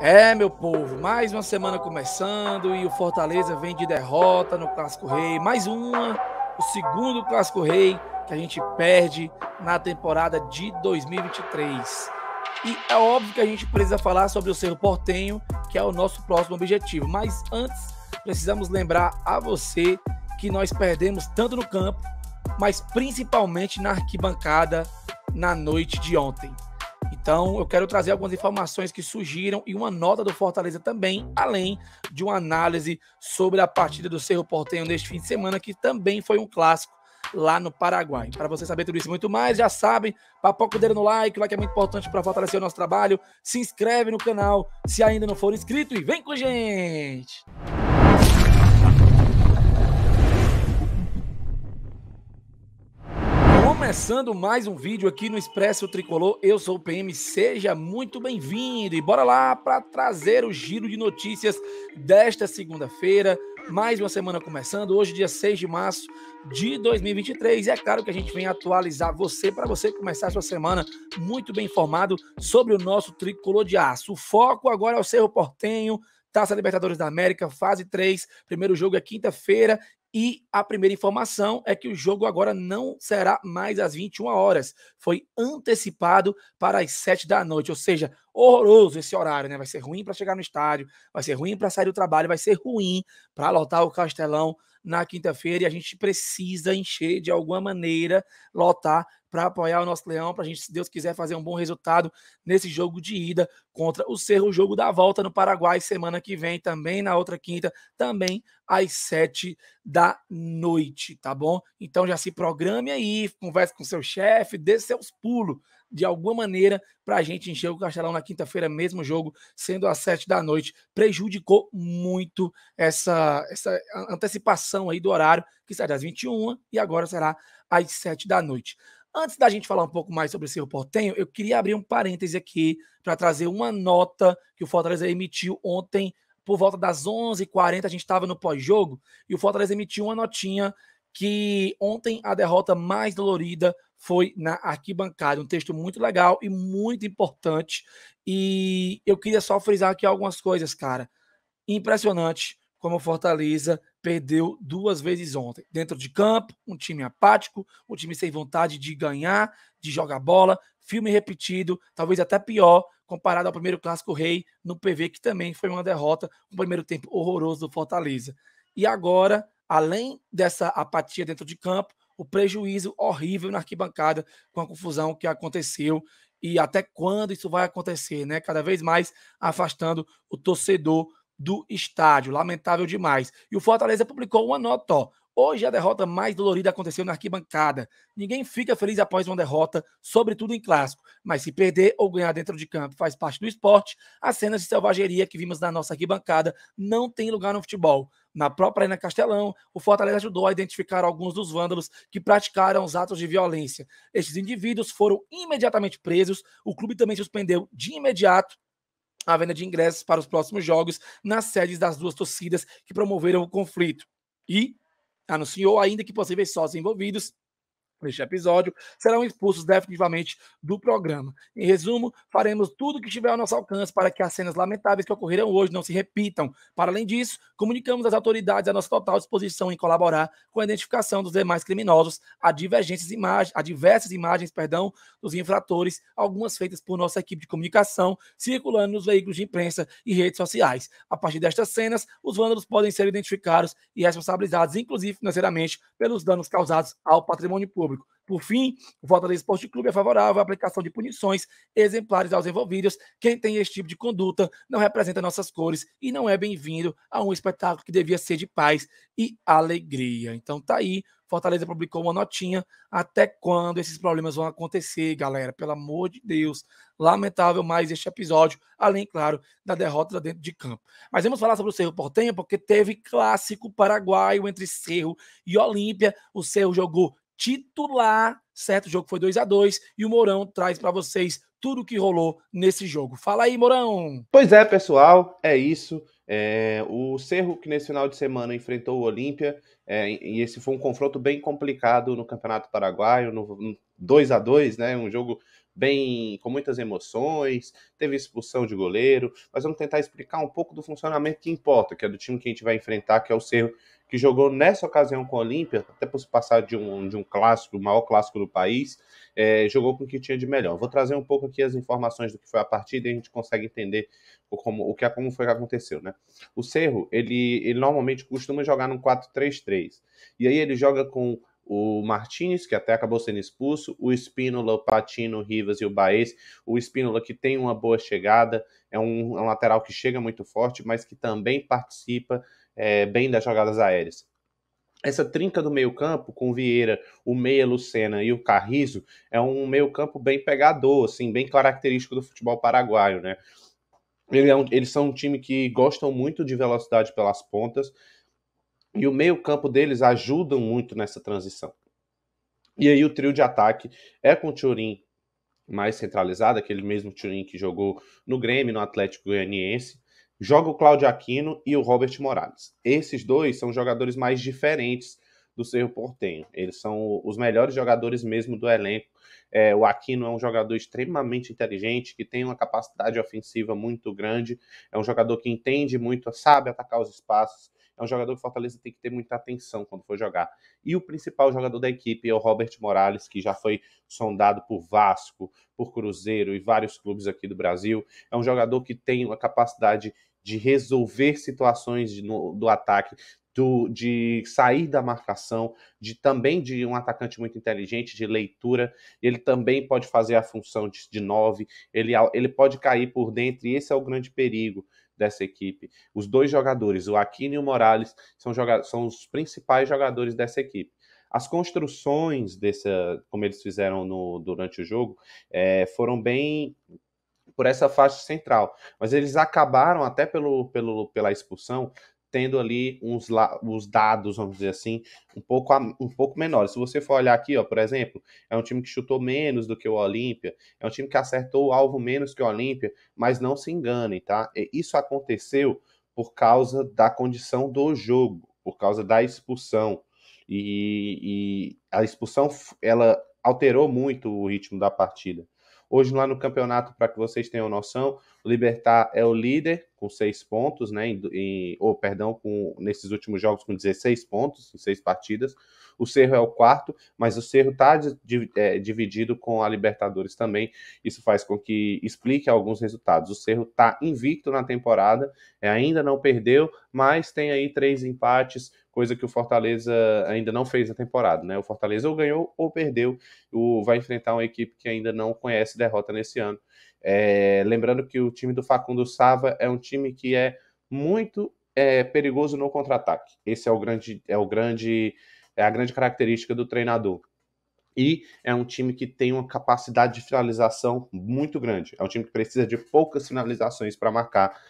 É, meu povo, mais uma semana começando e o Fortaleza vem de derrota no Clássico Rei. Mais uma, o segundo Clássico Rei que a gente perde na temporada de 2023. E é óbvio que a gente precisa falar sobre o Cerro Portenho, que é o nosso próximo objetivo. Mas antes, precisamos lembrar a você que nós perdemos tanto no campo, mas principalmente na arquibancada na noite de ontem. Então, eu quero trazer algumas informações que surgiram e uma nota do Fortaleza também, além de uma análise sobre a partida do Cerro Portenho neste fim de semana, que também foi um clássico lá no Paraguai. Para você saber tudo isso e muito mais, já sabe, papoca o dedo no like, o like é muito importante para fortalecer o nosso trabalho. Se inscreve no canal se ainda não for inscrito e vem com a gente! Começando mais um vídeo aqui no Expresso Tricolor, eu sou o PM, seja muito bem-vindo e bora lá para trazer o giro de notícias desta segunda-feira. Mais uma semana começando, hoje, dia 6 de março de 2023. E é claro que a gente vem atualizar você para você começar a sua semana muito bem informado sobre o nosso tricolor de aço. O foco agora é o Cerro Portenho, Taça Libertadores da América, fase 3. Primeiro jogo é quinta-feira e a primeira informação é que o jogo agora não será mais às 21 horas. Foi antecipado para as 7 da noite. Ou seja, horroroso esse horário, né? Vai ser ruim para chegar no estádio, vai ser ruim para sair do trabalho, vai ser ruim para lotar o Castelão na quinta-feira e a gente precisa encher de alguma maneira, lotar para apoiar o nosso Leão, para a gente, se Deus quiser, fazer um bom resultado nesse jogo de ida contra o Cerro, jogo da volta no Paraguai, semana que vem, também na outra quinta, também às sete da noite, tá bom? Então já se programe aí, converse com seu chefe, dê seus pulos de alguma maneira para a gente encher o Castelão na quinta-feira, mesmo jogo, sendo às sete da noite. Prejudicou muito essa, essa antecipação aí do horário, que sai das 21 e agora será às sete da noite. Antes da gente falar um pouco mais sobre o Cerro Portenho, eu queria abrir um parêntese aqui para trazer uma nota que o Fortaleza emitiu ontem por volta das 11h40, a gente estava no pós-jogo, e o Fortaleza emitiu uma notinha que ontem a derrota mais dolorida foi na arquibancada. Um texto muito legal e muito importante. E eu queria só frisar aqui algumas coisas, cara. Impressionante como o Fortaleza perdeu duas vezes ontem. Dentro de campo, um time apático, um time sem vontade de ganhar, de jogar bola, filme repetido, talvez até pior, comparado ao primeiro clássico rei no PV, que também foi uma derrota, um primeiro tempo horroroso do Fortaleza. E agora além dessa apatia dentro de campo, o prejuízo horrível na arquibancada com a confusão que aconteceu e até quando isso vai acontecer, né? Cada vez mais afastando o torcedor do estádio. Lamentável demais. E o Fortaleza publicou uma nota, ó. Hoje a derrota mais dolorida aconteceu na arquibancada. Ninguém fica feliz após uma derrota, sobretudo em clássico. Mas se perder ou ganhar dentro de campo faz parte do esporte, as cenas de selvageria que vimos na nossa arquibancada não têm lugar no futebol na própria Arena Castelão, o Fortaleza ajudou a identificar alguns dos vândalos que praticaram os atos de violência. Estes indivíduos foram imediatamente presos, o clube também suspendeu de imediato a venda de ingressos para os próximos jogos nas sedes das duas torcidas que promoveram o conflito. E anunciou ainda que possíveis sócios envolvidos neste episódio serão expulsos definitivamente do programa. Em resumo, faremos tudo o que estiver ao nosso alcance para que as cenas lamentáveis que ocorreram hoje não se repitam. Para além disso, comunicamos às autoridades a nossa total disposição em colaborar com a identificação dos demais criminosos, a divergentes imagens, a diversas imagens, perdão, dos infratores, algumas feitas por nossa equipe de comunicação, circulando nos veículos de imprensa e redes sociais. A partir destas cenas, os vândalos podem ser identificados e responsabilizados, inclusive financeiramente, pelos danos causados ao patrimônio público público. Por fim, o Fortaleza Esporte Clube é favorável à aplicação de punições exemplares aos envolvidos. Quem tem esse tipo de conduta não representa nossas cores e não é bem-vindo a um espetáculo que devia ser de paz e alegria. Então tá aí, Fortaleza publicou uma notinha. Até quando esses problemas vão acontecer, galera? Pelo amor de Deus. Lamentável mais este episódio, além, claro, da derrota dentro de campo. Mas vamos falar sobre o Cerro Portenho, porque teve clássico paraguaio entre Cerro e Olímpia. O Cerro jogou titular, certo? O jogo foi 2 a 2 e o Mourão traz para vocês tudo o que rolou nesse jogo. Fala aí, Mourão! Pois é, pessoal, é isso. É, o Cerro, que nesse final de semana enfrentou o Olímpia, é, e esse foi um confronto bem complicado no Campeonato Paraguaio, no, 2 a 2 né? Um jogo bem, com muitas emoções, teve expulsão de goleiro, mas vamos tentar explicar um pouco do funcionamento que importa, que é do time que a gente vai enfrentar, que é o Cerro, que jogou nessa ocasião com o Olímpia, até por se passar de um, de um clássico, o maior clássico do país, é, jogou com o que tinha de melhor. Vou trazer um pouco aqui as informações do que foi a partida e a gente consegue entender o, como, o que, é, como foi que aconteceu, né? O Cerro, ele, ele normalmente costuma jogar no 4-3-3, e aí ele joga com o Martinez, que até acabou sendo expulso, o Espínola, o Patino, o Rivas e o Baez. O Espínola que tem uma boa chegada, é um, é um, lateral que chega muito forte, mas que também participa é, bem das jogadas aéreas. Essa trinca do meio-campo, com o Vieira, o Meia Lucena e o Carrizo, é um meio-campo bem pegador, assim, bem característico do futebol paraguaio, né? Ele é um, eles são um time que gostam muito de velocidade pelas pontas, e o meio-campo deles ajudam muito nessa transição. E aí o trio de ataque é com o Turin mais centralizado, aquele mesmo Turin que jogou no Grêmio, no Atlético Goianiense. Joga o Claudio Aquino e o Robert Morales. Esses dois são jogadores mais diferentes do Cerro Portenho. Eles são os melhores jogadores mesmo do elenco. É, o Aquino é um jogador extremamente inteligente, que tem uma capacidade ofensiva muito grande, é um jogador que entende muito, sabe atacar os espaços, é um jogador que o Fortaleza tem que ter muita atenção quando for jogar. E o principal jogador da equipe é o Robert Morales, que já foi sondado por Vasco, por Cruzeiro e vários clubes aqui do Brasil. É um jogador que tem uma capacidade de resolver situações de, no, do ataque, do, de sair da marcação, de também de um atacante muito inteligente, de leitura. Ele também pode fazer a função de, nove, ele, ele pode cair por dentro, e esse é o grande perigo dessa equipe. Os dois jogadores, o Aquino e o Morales, são, são os principais jogadores dessa equipe. As construções dessa, como eles fizeram no, durante o jogo, é, foram bem por essa faixa central. Mas eles acabaram, até pelo, pelo, pela expulsão, tendo ali uns os dados, vamos dizer assim, um pouco, um pouco menores. Se você for olhar aqui, ó, por exemplo, é um time que chutou menos do que o Olímpia, é um time que acertou o alvo menos que o Olímpia, mas não se engane, tá? Isso aconteceu por causa da condição do jogo, por causa da expulsão. E, e a expulsão, ela alterou muito o ritmo da partida. Hoje, lá no campeonato, para que vocês tenham noção, o Libertar é o líder com seis pontos, né? Em, ou, perdão, com, nesses últimos jogos com 16 pontos, em seis partidas. O Cerro é o quarto, mas o Cerro está é, dividido com a Libertadores também. Isso faz com que explique alguns resultados. O Cerro está invicto na temporada, é, ainda não perdeu, mas tem aí três empates, coisa que o Fortaleza ainda não fez na temporada, né? O Fortaleza ou ganhou ou perdeu, o, vai enfrentar uma equipe que ainda não conhece derrota nesse ano. É, lembrando que o time do Facundo Sava é um time que é muito é, perigoso no contra-ataque. Esse é o grande, é o grande, é a grande característica do treinador. E é um time que tem uma capacidade de finalização muito grande. É um time que precisa de poucas finalizações para marcar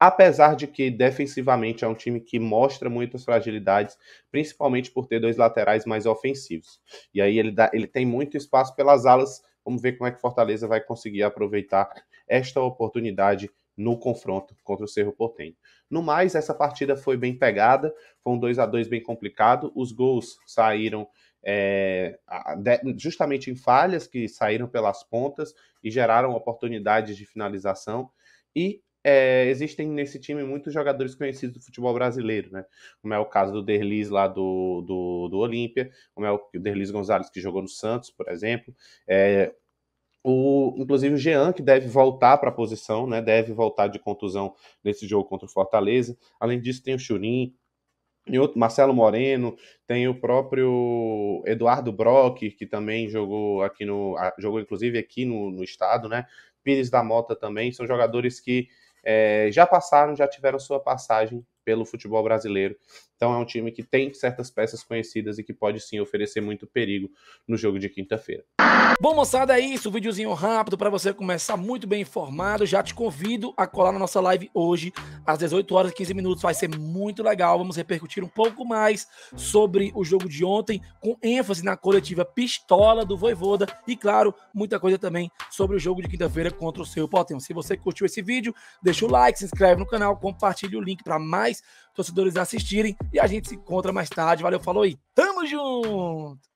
Apesar de que defensivamente é um time que mostra muitas fragilidades, principalmente por ter dois laterais mais ofensivos. E aí ele, dá, ele tem muito espaço pelas alas. Vamos ver como é que Fortaleza vai conseguir aproveitar esta oportunidade no confronto contra o Cerro Portenho. No mais, essa partida foi bem pegada, foi um 2 a 2 bem complicado. Os gols saíram é, justamente em falhas que saíram pelas pontas e geraram oportunidades de finalização. E é, existem nesse time muitos jogadores conhecidos do futebol brasileiro, né? Como é o caso do Derlis lá do, do, do Olímpia, como é o Derlis Gonzalez que jogou no Santos, por exemplo. É, o, inclusive o Jean, que deve voltar para a posição, né? Deve voltar de contusão nesse jogo contra o Fortaleza. Além disso, tem o Churin, outro, Marcelo Moreno, tem o próprio Eduardo Brock, que também jogou aqui no. jogou inclusive aqui no, no estado, né? Pires da Mota também, são jogadores que é, já passaram, já tiveram sua passagem pelo futebol brasileiro. Então é um time que tem certas peças conhecidas e que pode sim oferecer muito perigo no jogo de quinta-feira. Bom, moçada, é isso. Um videozinho rápido para você começar muito bem informado. Já te convido a colar na nossa live hoje, às 18 horas e 15 minutos. Vai ser muito legal. Vamos repercutir um pouco mais sobre o jogo de ontem, com ênfase na coletiva pistola do Voivoda e, claro, muita coisa também sobre o jogo de quinta-feira contra o seu Potência. Se você curtiu esse vídeo, deixa o like, se inscreve no canal, compartilha o link para mais torcedores assistirem. E a gente se encontra mais tarde. Valeu, falou e tamo junto!